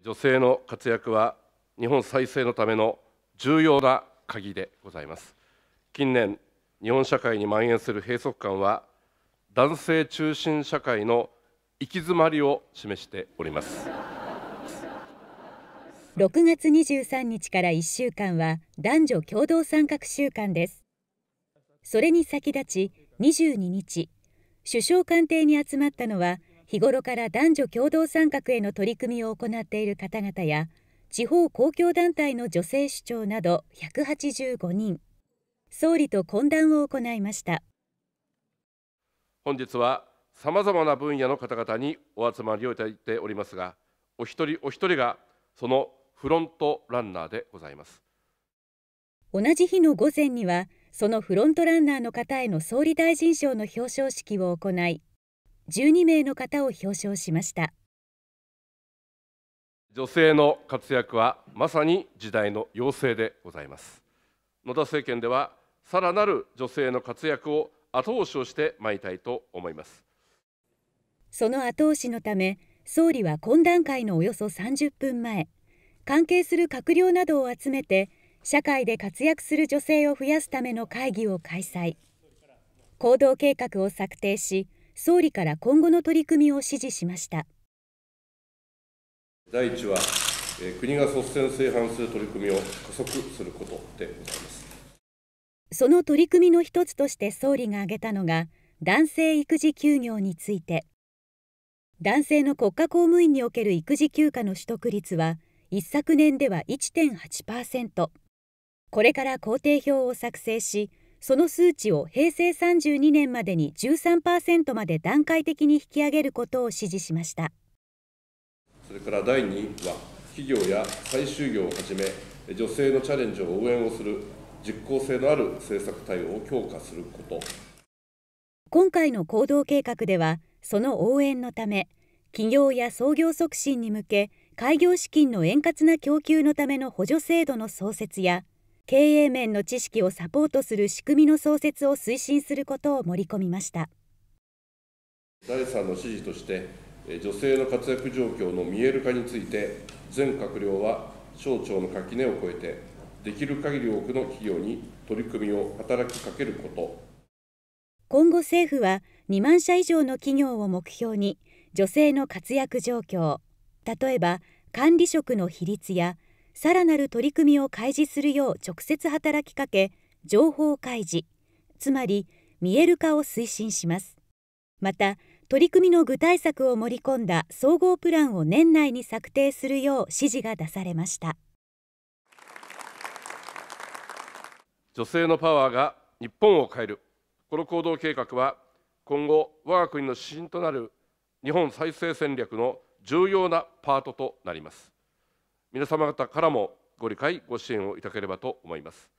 女性の活躍は日本再生のための重要な鍵でございます近年日本社会に蔓延する閉塞感は男性中心社会の行き詰まりを示しております6月23日から1週間は男女共同参画週間ですそれに先立ち22日首相官邸に集まったのは日頃から男女共同参画への取り組みを行っている方々や地方公共団体の女性首長など185人総理と懇談を行いました本日はさまざまな分野の方々にお集まりをいただいておりますがお一人お一人がそのフロントランナーでございます同じ日の午前にはそのフロントランナーの方への総理大臣賞の表彰式を行い12名の方を表彰しました女性の活躍はまさに時代の要請でございます野田政権ではさらなる女性の活躍を後押しをしてまいりたいと思いますその後押しのため総理は懇談会のおよそ30分前関係する閣僚などを集めて社会で活躍する女性を増やすための会議を開催行動計画を策定し総理から今後の取り組みを指示しました第一は国が率先性反する取り組みを加速することでございますその取り組みの一つとして総理が挙げたのが男性育児休業について男性の国家公務員における育児休暇の取得率は一昨年では1.8%これから工程表を作成しその数値を平成32年までに13%まで段階的に引き上げることを指示しましたそれから第2は企業や再就業をはじめ女性のチャレンジを応援をする実効性のある政策対応を強化すること今回の行動計画ではその応援のため企業や創業促進に向け開業資金の円滑な供給のための補助制度の創設や経営面の知識をサポートする仕組みの創設を推進することを盛り込みました第3の指示として女性の活躍状況の見える化について全閣僚は省庁の垣根を越えてできる限り多くの企業に取り組みを働きかけること今後政府は2万社以上の企業を目標に女性の活躍状況例えば管理職の比率やさらなる取り組みを開示するよう直接働きかけ情報開示つまり見える化を推進しますまた取り組みの具体策を盛り込んだ総合プランを年内に策定するよう指示が出されました女性のパワーが日本を変えるこの行動計画は今後我が国の指針となる日本再生戦略の重要なパートとなります皆様方からもご理解ご支援をいただければと思います